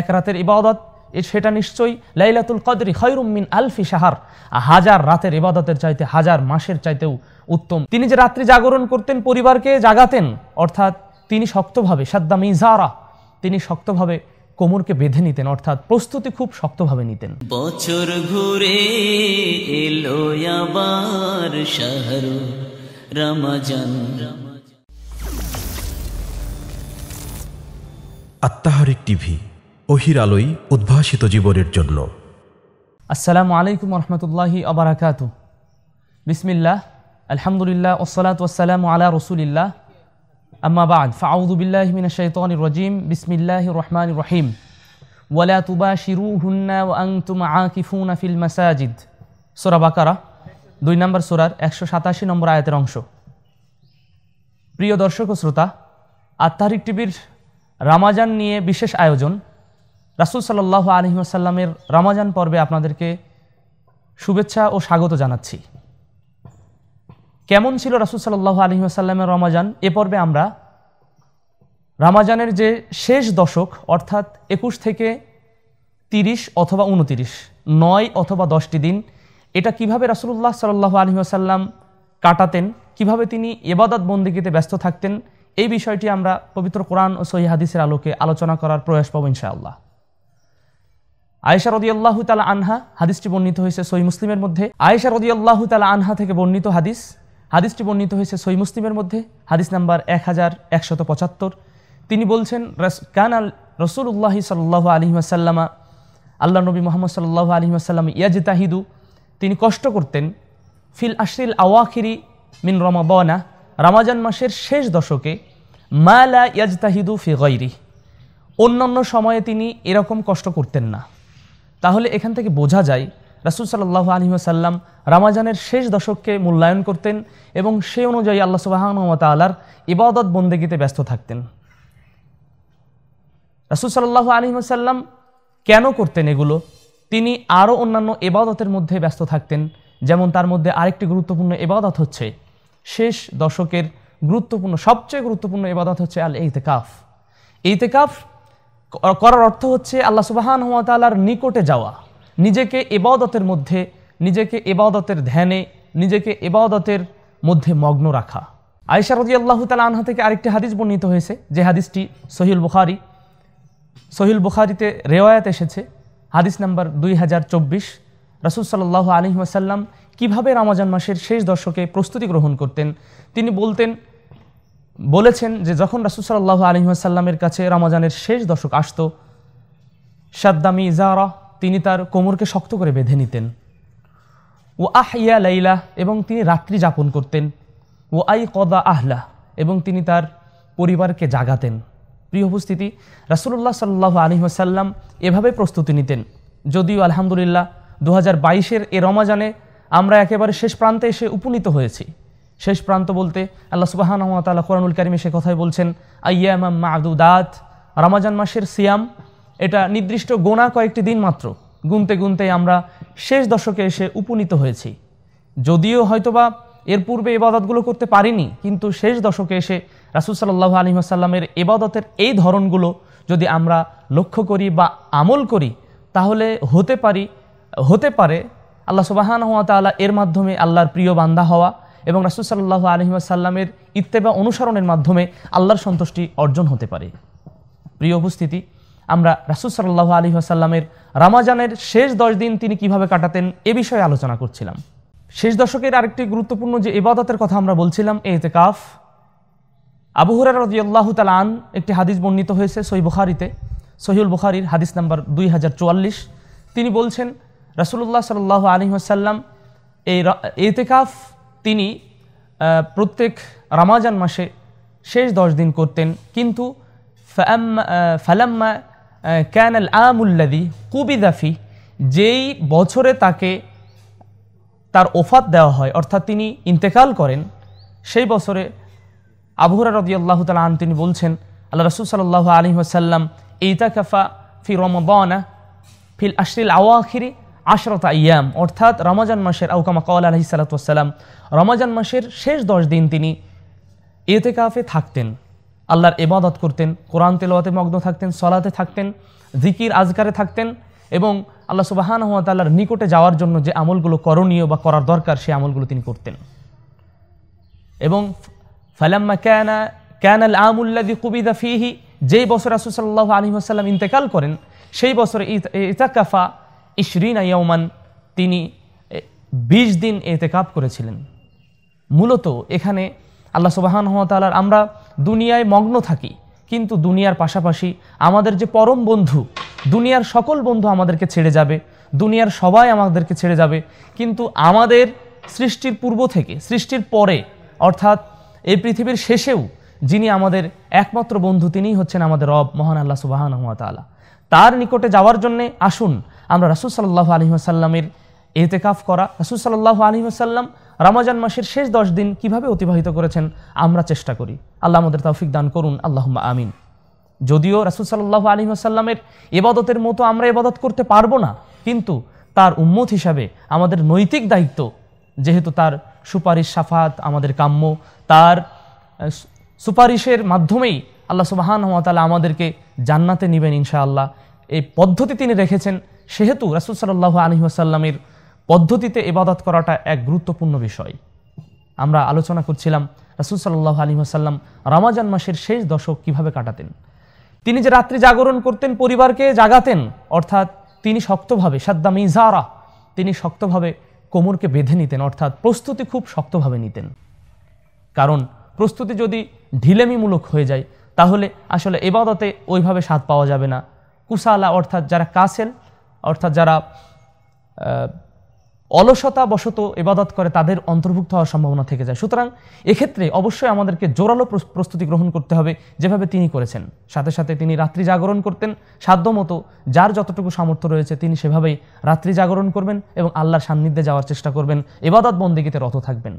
এক রাতের ইবাদত সেটা নিশ্চয়ই লাইলাতুল কদরি খৈরুমিন আলফি সাহার হাজার রাতের ইবাদতের চাইতে হাজার মাসের চাইতেও উত্তম তিনি যে রাত্রি জাগরণ করতেন পরিবারকে জাগাতেন অর্থাৎ তিনি শক্তভাবে সাদ্দা মিজারা তিনি শক্তভাবে কোমরকে বেঁধে নিতেন অর্থাৎ প্রস্তুতি খুব শক্তভাবে নিতেন বছর ঘুরে এলো আবার আত্মাহারিক টিভি অহির আলোই উদ্ভাসিত জীবনের জন্য আসসালামু আলাইকুম রহমতুল্লাহি আবরাকাত বিসমিল্লাহ আলহামদুলিল্লাহ ওসলাত ওসালাম আলা রসুলিল্লাহ আম্মাবাদ ফাউদুবিল্লাহ মিনা শৈতন রজিম বিসমিল্লাহ রহমান রহিম ওয়ালা তুবা শিরু হুন্না ও আং তুমা আকিফুনা ফিল মাসাজিদ সোরা বাকারা দুই নম্বর সোরার একশো সাতাশি নম্বর আয়াতের অংশ প্রিয় দর্শক ও শ্রোতা আত্মারিক টিভির রামাজান নিয়ে বিশেষ আয়োজন রাসুল সাল্লাহ আলহিমাসাল্লামের রামাজান পর্বে আপনাদেরকে শুভেচ্ছা ও স্বাগত জানাচ্ছি কেমন ছিল রাসুল সাল্লাহ আলহিমাসাল্লামের রমাজান এ পর্বে আমরা রামাজানের যে শেষ দশক অর্থাৎ একুশ থেকে তিরিশ অথবা উনতিরিশ নয় অথবা দশটি দিন এটা কিভাবে রাসুল্লাহ সাল্লাহ আলহিমাসাল্লাম কাটাতেন কিভাবে তিনি এবাদত বন্দিগিতে ব্যস্ত থাকতেন এই বিষয়টি আমরা পবিত্র কোরআন ও সহি হাদিসের আলোকে আলোচনা করার প্রয়াস পাবো ইনশাআল্লাহ আয়েশা রদিয়াল্লাহু তালা আনহা হাদিসটি বর্ণিত হয়েছে সই মুসলিমের মধ্যে আয়েশা রদিয়াল্লাহু তালা আনহা থেকে বর্ণিত হাদিস হাদিসটি বর্ণিত হয়েছে সই মুসলিমের মধ্যে হাদিস নাম্বার এক হাজার একশত পঁচাত্তর তিনি বলছেন কান আল রসুল্লাহ সাল্লাহ আলহি আসাল্লামা আল্লাহ নবী মোহাম্মদ সাল্লাহ আলহি আসাল্লাম ইয়াজিতাহিদু তিনি কষ্ট করতেন ফিল আশরিল আওয়াখিরি মিন রমাবনা রামাজান মাসের শেষ দশকে মালা ইয়াজতাহিদু ফি গৈরি অন্যান্য সময়ে তিনি এরকম কষ্ট করতেন না তাহলে এখান থেকে বোঝা যায় রাসুল সাল্লাহ আলী সাল্লাম রামাজানের শেষ দশককে মূল্যায়ন করতেন এবং সে অনুযায়ী আল্লাহ সুবাহর ইবাদত বন্দেগিতে ব্যস্ত থাকতেন রাসুল সাল্লাহ আলী সাল্লাম কেন করতেন এগুলো তিনি আরও অন্যান্য এবাদতের মধ্যে ব্যস্ত থাকতেন যেমন তার মধ্যে আরেকটি গুরুত্বপূর্ণ এবাদত হচ্ছে শেষ দশকের গুরুত্বপূর্ণ সবচেয়ে গুরুত্বপূর্ণ এবাদত হচ্ছে আল ইতেকাফ ইতেকাফ করার অর্থ হচ্ছে আল্লাহ সুবাহান তালার নিকটে যাওয়া নিজেকে এবাদতের মধ্যে নিজেকে এবাদতের ধ্যানে নিজেকে এবাদতের মধ্যে মগ্ন রাখা আয়সা রদি আল্লাহ তালা আনহা থেকে আরেকটি হাদিস বর্ণিত হয়েছে যে হাদিসটি সহিল বুখারি সহিল বুখারিতে রেওয়ায়ত এসেছে হাদিস নাম্বার দুই হাজার চব্বিশ রাসুল সাল্লাহ আলহিমাসাল্লাম কীভাবে রামাজান মাসের শেষ দশকে প্রস্তুতি গ্রহণ করতেন তিনি বলতেন বলেছেন যে যখন রাসুসাল্লাহ আসাল্লামের কাছে রমাজানের শেষ দশক আসত সাদ্দামি ইজারা তিনি তার কোমরকে শক্ত করে বেঁধে নিতেন ও আহ ইয়া লাইলা এবং তিনি রাত্রি যাপন করতেন ও আই কদা আহলা এবং তিনি তার পরিবারকে জাগাতেন প্রিয় উপস্থিতি রাসুল্লাহ সাল্লাহ আসাল্লাম এভাবে প্রস্তুতি নিতেন যদিও আলহামদুলিল্লাহ দু হাজার বাইশের এ রমাজানে আমরা একেবারে শেষ প্রান্তে এসে উপনীত হয়েছি শেষ প্রান্ত বলতে আল্লাহ সুবাহান তালা কোরআনুল কারিমে সে কথাই বলছেন আইয়াম মাহদুদাত রামাজান মাসের সিয়াম এটা নির্দিষ্ট গোনা কয়েকটি দিন মাত্র গুনতে গুনতে আমরা শেষ দশকে এসে উপনীত হয়েছি যদিও হয়তোবা এর পূর্বে এবাদতগুলো করতে পারিনি কিন্তু শেষ দশকে এসে রাসুল সাল্লাহ আলী আসাল্লামের এবাদতের এই ধরনগুলো যদি আমরা লক্ষ্য করি বা আমল করি তাহলে হতে পারি হতে পারে আল্লাহ সুবাহান হাত তালা এর মাধ্যমে আল্লাহর প্রিয় বান্দা হওয়া এবং রাসুল সাল্লাহ আলহিমাসাল্লামের ইত্তেবা অনুসরণের মাধ্যমে আল্লাহর সন্তুষ্টি অর্জন হতে পারে প্রিয় উপস্থিতি আমরা রাসুল সাল্লাহ আলী আসাল্লামের রামাজানের শেষ দশ দিন তিনি কিভাবে কাটাতেন এ বিষয়ে আলোচনা করছিলাম শেষ দশকের আরেকটি গুরুত্বপূর্ণ যে ইবাদতের কথা আমরা বলছিলাম এতে কাফ আবুহরার রাজিউল্লাহ তালান একটি হাদিস বর্ণিত হয়েছে সহি বুখারিতে সহিউল বুখারির হাদিস নাম্বার দুই হাজার চুয়াল্লিশ তিনি বলছেন রাসুল্লাহ সাল্লাহ আলহিম আসাল্লাম এই এতেকাফ তিনি প্রত্যেক রামাজান মাসে শেষ দশ দিন করতেন কিন্তু ফালাম্মা ক্যানাল আমুল্লাদি কুবিদাফি যেই বছরে তাকে তার ওফাত দেওয়া হয় অর্থাৎ তিনি ইন্তেকাল করেন সেই বছরে আবুহরা রদিয়াল্লাহ তালা আন তিনি বলছেন আল্লাহ রসুল সাল্লাহ আসাল্লাম ইতাকাফা ফি রমদানা ফিল আশ্রিল আওয়াখিরি আশরতা ইয়াম অর্থাৎ রমাজান মাসের আউকামা কওয়াল আলহি সালাতাম রমাজান মাসের শেষ দশ দিন তিনি এতে কাফে থাকতেন আল্লাহর এবাদত করতেন কোরআন তেলোয়াতে মগ্ন থাকতেন সলাতে থাকতেন জিকির আজকারে থাকতেন এবং আল্লাহ সুবাহান আল্লাহর নিকটে যাওয়ার জন্য যে আমলগুলো করণীয় বা করার দরকার সেই আমলগুলো তিনি করতেন এবং ফালাম্মা ক্যানা ক্যানাল আমুল্লাদি কুবিদা ফিহি যেই বছর রাসুসাল্লাহ আলী ইন্তেকাল করেন সেই বছরে ইতাকাফা ইশরিনা আইয়াউমান তিনি বিশ দিন এতেকাপ করেছিলেন মূলত এখানে আল্লাহ সুবাহান আমরা দুনিয়ায় মগ্ন থাকি কিন্তু দুনিয়ার পাশাপাশি আমাদের যে পরম বন্ধু দুনিয়ার সকল বন্ধু আমাদেরকে ছেড়ে যাবে দুনিয়ার সবাই আমাদেরকে ছেড়ে যাবে কিন্তু আমাদের সৃষ্টির পূর্ব থেকে সৃষ্টির পরে অর্থাৎ এই পৃথিবীর শেষেও যিনি আমাদের একমাত্র বন্ধু তিনিই হচ্ছেন আমাদের রব মহান আল্লাহ সুবাহান তার নিকটে যাওয়ার জন্যে আসুন আমরা রাসুল সাল্লাহ আলী আসাল্লামের এতেকাফ করা রাসুল সাল্লাহ আলী আসাল্লাম রামাজান মাসের শেষ দশ দিন কিভাবে অতিবাহিত করেছেন আমরা চেষ্টা করি আল্লাহ আমাদের তৌফিক দান করুন আল্লাহ আমিন যদিও রাসুল সাল্লাহ আলী আসাল্লামের এবাদতের মতো আমরা এবাদত করতে পারবো না কিন্তু তার উম্মত হিসাবে আমাদের নৈতিক দায়িত্ব যেহেতু তার সুপারিশ সাফাত আমাদের কাম্য তার সুপারিশের মাধ্যমেই আল্লাহ সুবাহান হতালা আমাদেরকে জান্নাতে নেবেন ইনশাআল্লাহ এই পদ্ধতি তিনি রেখেছেন সেহেতু রাসুল সাল্লাহ আলী আসাল্লামের পদ্ধতিতে এবাদত করাটা এক গুরুত্বপূর্ণ বিষয় আমরা আলোচনা করছিলাম রাসুল সাল্লাহ আলী আসাল্লাম রামাজান মাসের শেষ দশক কিভাবে কাটাতেন তিনি যে রাত্রি জাগরণ করতেন পরিবারকে জাগাতেন অর্থাৎ তিনি শক্তভাবে সাদ্দা মিজারা তিনি শক্তভাবে কোমরকে বেঁধে নিতেন অর্থাৎ প্রস্তুতি খুব শক্তভাবে নিতেন কারণ প্রস্তুতি যদি ঢিলেমিমূলক হয়ে যায় তাহলে আসলে এবাদতে ওইভাবে স্বাদ পাওয়া যাবে না কুসালা অর্থাৎ যারা কাসেল অর্থাৎ যারা অলসতা বশত এবাদত করে তাদের অন্তর্ভুক্ত হওয়ার সম্ভাবনা থেকে যায় সুতরাং এক্ষেত্রে অবশ্যই আমাদেরকে জোরালো প্রস্তুতি গ্রহণ করতে হবে যেভাবে তিনি করেছেন সাথে সাথে তিনি রাত্রি জাগরণ করতেন সাধ্যমতো যার যতটুকু সামর্থ্য রয়েছে তিনি সেভাবেই রাত্রি জাগরণ করবেন এবং আল্লাহর সান্নিধ্যে যাওয়ার চেষ্টা করবেন এবাদত বন্দিগিতে রত থাকবেন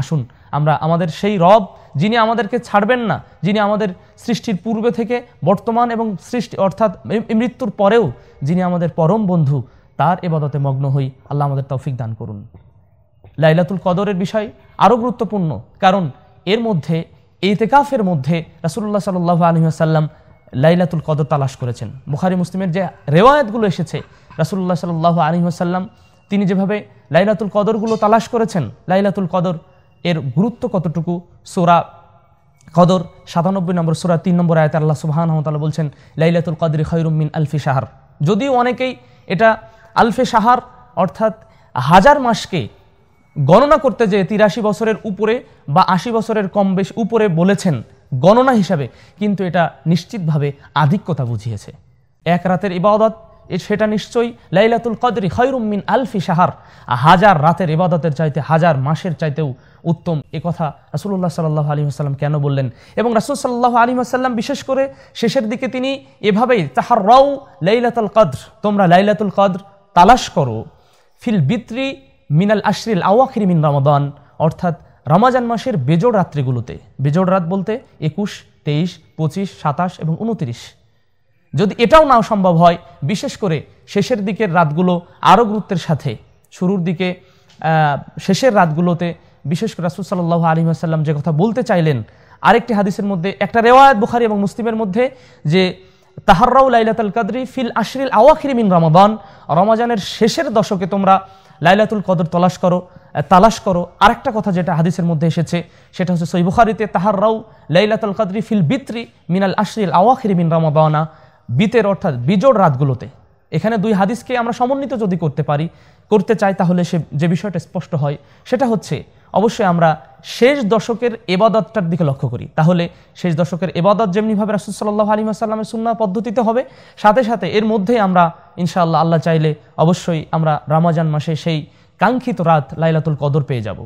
আসুন আমরা আমাদের সেই রব যিনি আমাদেরকে ছাড়বেন না যিনি আমাদের সৃষ্টির পূর্বে থেকে বর্তমান এবং সৃষ্টি অর্থাৎ মৃত্যুর পরেও যিনি আমাদের পরম বন্ধু তার এবাদতে মগ্ন হই আল্লাহ আমাদের তৌফিক দান করুন লাইলাতুল কদরের বিষয় আরও গুরুত্বপূর্ণ কারণ এর মধ্যে এতেকাফের মধ্যে রাসুল্লাহ সাল্লাহ আলহিহাসাল্লাম লাইলাতুল কদর তালাশ করেছেন বুখারি মুসলিমের যে রেওয়ায়তগুলো এসেছে রাসুল্লাহ সাল্লাহ আলহিহাসাল্লাম তিনি যেভাবে লাইলাতুল কদরগুলো তালাশ করেছেন লাইলাতুল কদর এর গুরুত্ব কতটুকু সোরা কদর সাতানব্বই নম্বর সোরা তিন নম্বর আয়তা আল্লাহ সুবাহান তালা বলছেন লাইলাতুল কাদরি খৈরুমিন আলফি সাহার যদিও অনেকেই এটা আলফে সাহার অর্থাৎ হাজার মাসকে গণনা করতে যেয়ে তিরাশি বছরের উপরে বা আশি বছরের কম বেশ উপরে বলেছেন গণনা হিসাবে কিন্তু এটা নিশ্চিতভাবে আধিক্যতা বুঝিয়েছে এক রাতের ইবাদত সেটা নিশ্চয়ই লাইলাতুল কদরি খৈরুমিন আলফি সাহার হাজার রাতের ইবাদতের চাইতে হাজার মাসের চাইতেও উত্তম এ কথা রাসুল্লাহ সাল্লাহ আলী আসাল্লাম কেন বললেন এবং রাসুল সাল্লাহ আলী আসাল্লাম বিশেষ করে শেষের দিকে তিনি এভাবেই তাহার রও লাইলাতুল কদ্র তোমরা লাইলাতুল কদ্র তালাশ করো ফিল বিত্রি মিনাল আশরিল আওয়াখির মিন রমাদান অর্থাৎ রমাজান মাসের বেজোড় রাত্রিগুলোতে বেজোড় রাত বলতে একুশ তেইশ পঁচিশ সাতাশ এবং উনত্রিশ যদি এটাও নাও সম্ভব হয় বিশেষ করে শেষের দিকের রাতগুলো আরও গুরুত্বের সাথে শুরুর দিকে শেষের রাতগুলোতে বিশেষ করে রাসুল সাল্লাহ আলী আসাল্লাম যে কথা বলতে চাইলেন আরেকটি হাদিসের মধ্যে একটা রেওয়ায়ত বুখারি এবং মুসলিমের মধ্যে যে তাহাররাউ লাইলাতুল কাদরি ফিল আশরিল আওয়াখির মিন রমাদান রমাজানের শেষের দশকে তোমরা লাইলাতুল কদর তলাশ করো তালাশ করো আরেকটা কথা যেটা হাদিসের মধ্যে এসেছে সেটা হচ্ছে সৈবুখারিতে তাহাররাউ লাইলাতুল কাদরি ফিল বিত্রি মিনাল আশরিল আওয়াখির মিন রমাদানা বিতের অর্থাৎ বিজোড় রাতগুলোতে এখানে দুই হাদিসকে আমরা সমন্বিত যদি করতে পারি করতে চাই তাহলে সে যে বিষয়টা স্পষ্ট হয় সেটা হচ্ছে অবশ্যই আমরা শেষ দশকের এবাদতটার দিকে লক্ষ্য করি তাহলে শেষ দশকের এবাদত যেমনিভাবে রাসুলসাল্লাহ আলী আসাল্লামের সুন্না পদ্ধতিতে হবে সাথে সাথে এর মধ্যে আমরা ইনশাআল্লাহ আল্লাহ চাইলে অবশ্যই আমরা রামাজান মাসে সেই কাঙ্ক্ষিত রাত লাইলাতুল কদর পেয়ে যাব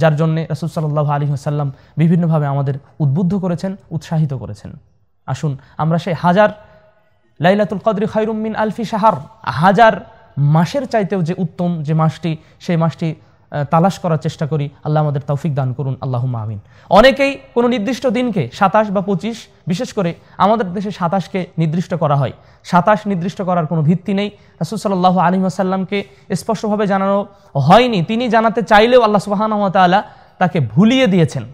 যার জন্যে রাসুলসাল্লাহ আলী আসাল্লাম বিভিন্নভাবে আমাদের উদ্বুদ্ধ করেছেন উৎসাহিত করেছেন আসুন আমরা সেই হাজার লাইলাতুল কদরি খাইরুমিন আলফি সাহার হাজার মাসের চাইতেও যে উত্তম যে মাসটি সেই মাসটি তালাশ করার চেষ্টা করি আল্লাহ আমাদের তৌফিক দান করুন আল্লাহ মামিন অনেকেই কোনো নির্দিষ্ট দিনকে সাতাশ বা পঁচিশ বিশেষ করে আমাদের দেশে সাতাশকে নির্দিষ্ট করা হয় সাতাশ নির্দিষ্ট করার কোনো ভিত্তি নেই রাসুল সাল্লাহ আলী আসাল্লামকে স্পষ্টভাবে জানানো হয়নি তিনি জানাতে চাইলেও আল্লাহ সুবাহানতালা তাকে ভুলিয়ে দিয়েছেন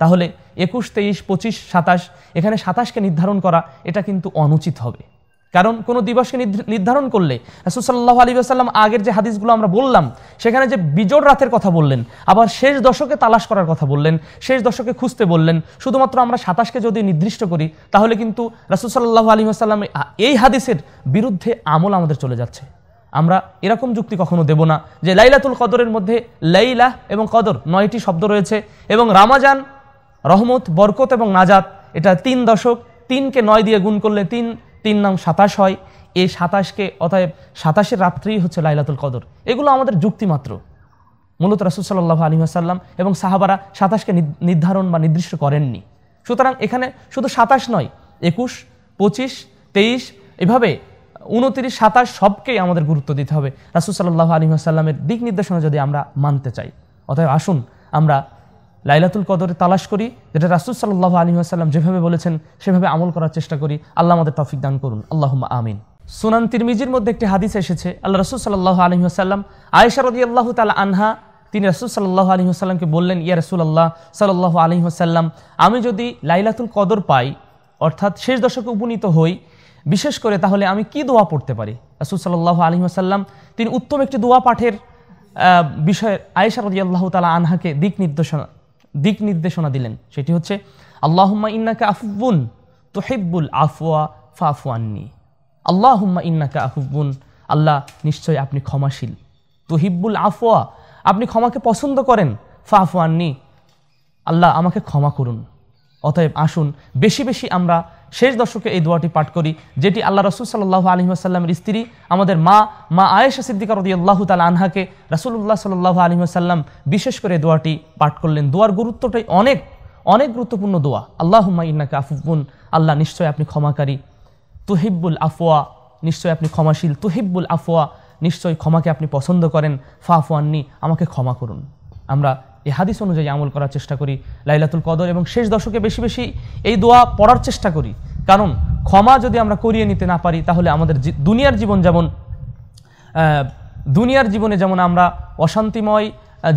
তাহলে একুশ তেইশ পঁচিশ সাতাশ এখানে সাতাশকে নির্ধারণ করা এটা কিন্তু অনুচিত হবে কারণ কোনো দিবসকে নির্ধারণ করলে রাসুসাল্লাহ আলী আসাল্লাম আগের যে হাদিসগুলো আমরা বললাম সেখানে যে বিজোড় রাতের কথা বললেন আবার শেষ দশকে তালাশ করার কথা বললেন শেষ দশকে খুঁজতে বললেন শুধুমাত্র আমরা সাতাশকে যদি নির্দিষ্ট করি তাহলে কিন্তু রাসুসাল্লাহ আলী আসাল্লাম এই হাদিসের বিরুদ্ধে আমল আমাদের চলে যাচ্ছে আমরা এরকম যুক্তি কখনো দেব না যে লাইলাতুল কদরের মধ্যে লাইলা এবং কদর নয়টি শব্দ রয়েছে এবং রামাজান রহমত বরকত এবং নাজাত এটা তিন দশক তিনকে নয় দিয়ে গুণ করলে তিন তিন নাম সাতাশ হয় এই সাতাশকে অতএব সাতাশের রাত্রি হচ্ছে লাইলাতুল কদর এগুলো আমাদের যুক্তিমাত্র মূলত রাসুলসাল্লাহ আলী আসাল্লাম এবং সাহাবারা সাতাশকে নির্ধারণ বা নির্দিষ্ট করেননি সুতরাং এখানে শুধু সাতাশ নয় একুশ পঁচিশ তেইশ এভাবে উনতিরিশ সাতাশ সবকেই আমাদের গুরুত্ব দিতে হবে রাসুলসাল্লাহ আলী আসাল্লামের দিক নির্দেশনা যদি আমরা মানতে চাই অতএব আসুন আমরা লাইলাতুল কদরে তালাশ করি যেটা রাসুল সাল্লাহ আলী আসাল্লাম যেভাবে বলেছেন সেভাবে আমল করার চেষ্টা করি আল্লাহ আমাদের তফিক দান করুন আল্লাহ আমিন সুনান তিরমিজির মধ্যে একটি হাদিস এসেছে আল্লাহ রসুল সাল্লাহ আলী আসাল্লাম আয়েশা আল্লাহ তালা আনহা তিনি রসুল সাল্লাহ আলী আসাল্লামকে বললেন ইয়া রসুল আল্লাহ সাল্লাহ আলী আসাল্লাম আমি যদি লাইলাতুল কদর পাই অর্থাৎ শেষ দশকে উপনীত হই বিশেষ করে তাহলে আমি কি দোয়া পড়তে পারি রাসুল সাল্লাহ আলী আসাল্লাম তিনি উত্তম একটি দোয়া পাঠের বিষয়ে আয়েশা আল্লাহ তালা আনহাকে দিক নির্দেশনা দিক নির্দেশনা দিলেন সেটি হচ্ছে আল্লাহম্মা ইন্নাকা আফুবুন তোহেব্বুল আফওয়া ফাফুয়ান্নি আল্লাহুম্মা ইন্নাকা আফুবুন আল্লাহ নিশ্চয় আপনি ক্ষমাশীল তোহিব্বুল আফওয়া আপনি ক্ষমাকে পছন্দ করেন ফাফুয়ান্নি আল্লাহ আমাকে ক্ষমা করুন অতএব আসুন বেশি বেশি আমরা শেষ দশকে এই দোয়াটি পাঠ করি যেটি আল্লাহ রসুল সাল্লাহ আলহিম আসাল্লামের স্ত্রী আমাদের মা মা আয়েশা সিদ্দিকা রদি আল্লাহ তাল আনহাকে উল্লাহ সাল্লাহ আলহিম আসাল্লাম বিশেষ করে দোয়াটি পাঠ করলেন দোয়ার গুরুত্বটাই অনেক অনেক গুরুত্বপূর্ণ দোয়া আল্লাহ ইন্নাকে আফুবুন আল্লাহ নিশ্চয় আপনি ক্ষমাকারী তুহিব্বুল আফোয়া নিশ্চয় আপনি ক্ষমাশীল তুহিব্বুল আফোয়া নিশ্চয় ক্ষমাকে আপনি পছন্দ করেন ফাফওয়াননি আমাকে ক্ষমা করুন আমরা এই হাদিস অনুযায়ী আমল করার চেষ্টা করি লাইলাতুল কদর এবং শেষ দশকে বেশি বেশি এই দোয়া পড়ার চেষ্টা করি কারণ ক্ষমা যদি আমরা করিয়ে নিতে না পারি তাহলে আমাদের দুনিয়ার জীবন যেমন দুনিয়ার জীবনে যেমন আমরা অশান্তিময়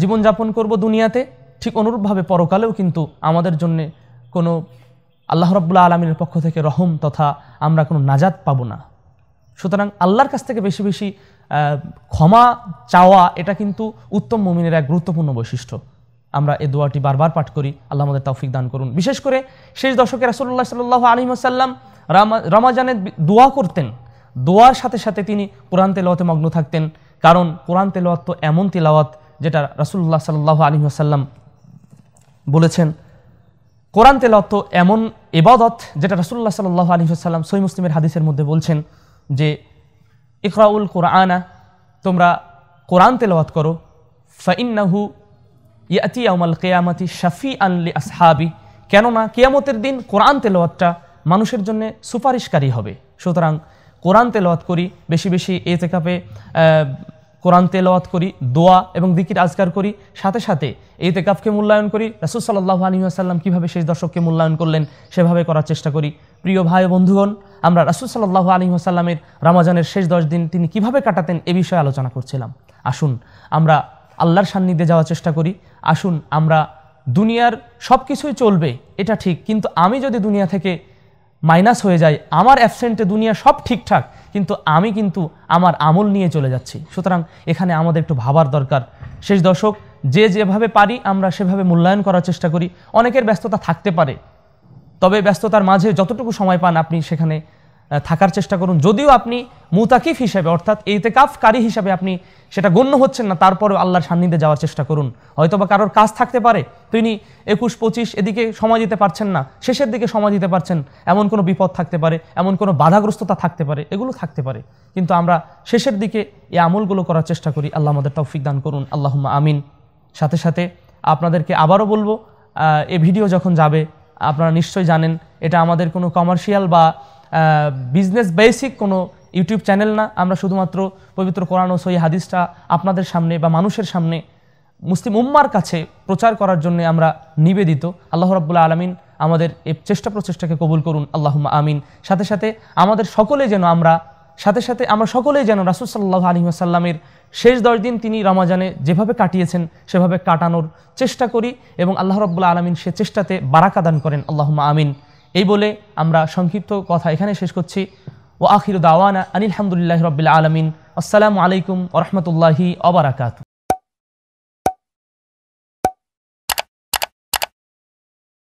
জীবনযাপন করব দুনিয়াতে ঠিক অনুরূপভাবে পরকালেও কিন্তু আমাদের জন্যে কোনো আল্লাহ রব্বুল্লা আলমিনের পক্ষ থেকে রহম তথা আমরা কোনো নাজাত পাবো না সুতরাং আল্লাহর কাছ থেকে বেশি বেশি ক্ষমা চাওয়া এটা কিন্তু উত্তম মমিনের এক গুরুত্বপূর্ণ বৈশিষ্ট্য আমরা এ দোয়াটি বারবার পাঠ করি আল্লাহ আমাদের তৌফিক দান করুন বিশেষ করে শেষ দশকে রাসুল্লাহ সাল্লাহ আলিমাসাল্লাম রমাজানের দোয়া করতেন দোয়ার সাথে সাথে তিনি কোরআন তেলাওয়াতে মগ্ন থাকতেন কারণ কোরআন তেলাওয়াত তো এমন তেলাওয়াত যেটা রাসুল্লাহ সাল্লাহ আলিমাসাল্লাম বলেছেন কোরআন তেলাওয়াত তো এমন এবাদত যেটা রাসুল্লাহ সাল্লাহ আলিমাসাল্লাম সই মুসলিমের হাদিসের মধ্যে বলছেন যে ইকরাউল কোরআনা তোমরা কোরআন তেলাওয়াত করো ফাইন্নাহু ইয়াতি আউমাল কেয়ামতি শাফি আনলি আসহাবি কেননা কেয়ামতের দিন কোরআন তেলোয়াতটা মানুষের জন্য সুপারিশকারী হবে সুতরাং কোরআন তেলোয়াত করি বেশি বেশি এ তেকাপে কোরআন তেলাওয়াত করি দোয়া এবং দিকির আজকার করি সাথে সাথে এই তেকাফকে মূল্যায়ন করি রাসুল সাল্লাহ আলী আসাল্লাম কীভাবে সেই দর্শককে মূল্যায়ন করলেন সেভাবে করার চেষ্টা করি প্রিয় ভাই বন্ধুগণ আমরা রাসুল সাল্লাহ আলী আসাল্লামের রামাজানের শেষ দশ দিন তিনি কিভাবে কাটাতেন এ বিষয়ে আলোচনা করছিলাম আসুন আমরা আল্লাহর সান্নিধ্যে যাওয়ার চেষ্টা করি আসুন আমরা দুনিয়ার সব কিছুই চলবে এটা ঠিক কিন্তু আমি যদি দুনিয়া থেকে মাইনাস হয়ে যায় আমার অ্যাবসেন্টে দুনিয়া সব ঠিকঠাক কিন্তু আমি কিন্তু আমার আমল নিয়ে চলে যাচ্ছি সুতরাং এখানে আমাদের একটু ভাবার দরকার শেষ দশক যে যেভাবে পারি আমরা সেভাবে মূল্যায়ন করার চেষ্টা করি অনেকের ব্যস্ততা থাকতে পারে তবে ব্যস্ততার মাঝে যতটুকু সময় পান আপনি সেখানে থাকার চেষ্টা করুন যদিও আপনি মুতাকিফ হিসেবে অর্থাৎ এতেকাফকারী হিসেবে আপনি সেটা গণ্য হচ্ছেন না তারপরেও আল্লাহর সান্নিধ্যে যাওয়ার চেষ্টা করুন হয়তো বা কারোর কাজ থাকতে পারে তিনি একুশ পঁচিশ এদিকে সময় দিতে পারছেন না শেষের দিকে সময় দিতে পারছেন এমন কোনো বিপদ থাকতে পারে এমন কোনো বাধাগ্রস্ততা থাকতে পারে এগুলো থাকতে পারে কিন্তু আমরা শেষের দিকে এই আমলগুলো করার চেষ্টা করি আল্লাহ আমাদের তৌফিক দান করুন আল্লাহমা আমিন সাথে সাথে আপনাদেরকে আবারও বলবো এ ভিডিও যখন যাবে আপনারা নিশ্চয়ই জানেন এটা আমাদের কোনো কমার্শিয়াল বা বিজনেস বেসিক কোনো ইউটিউব চ্যানেল না আমরা শুধুমাত্র পবিত্র কোরআন ও সই হাদিসটা আপনাদের সামনে বা মানুষের সামনে মুসলিম উম্মার কাছে প্রচার করার জন্য আমরা নিবেদিত আল্লাহ রাবুল্লাহ আলমিন আমাদের এই চেষ্টা প্রচেষ্টাকে কবুল করুন আল্লাহমা আমিন সাথে সাথে আমাদের সকলে যেন আমরা সাথে সাথে আমরা সকলেই যেন রাসুলসাল্লাহ আলী আসাল্লামের শেষ দশ দিন তিনি রমাজানে যেভাবে কাটিয়েছেন সেভাবে কাটানোর চেষ্টা করি এবং আল্লাহ রব্বুল্লা আলমিন সে চেষ্টাতে বারাকা দান করেন আল্লাহমা আমিন এই বলে আমরা সংক্ষিপ্ত কথা এখানে শেষ করছি ও আখির দাওয়ানা আনিলহামদুলিল্লাহ রবিল্লা আলমিন আসসালামু আলাইকুম ওরহমতুল্লাহি অবরাকাত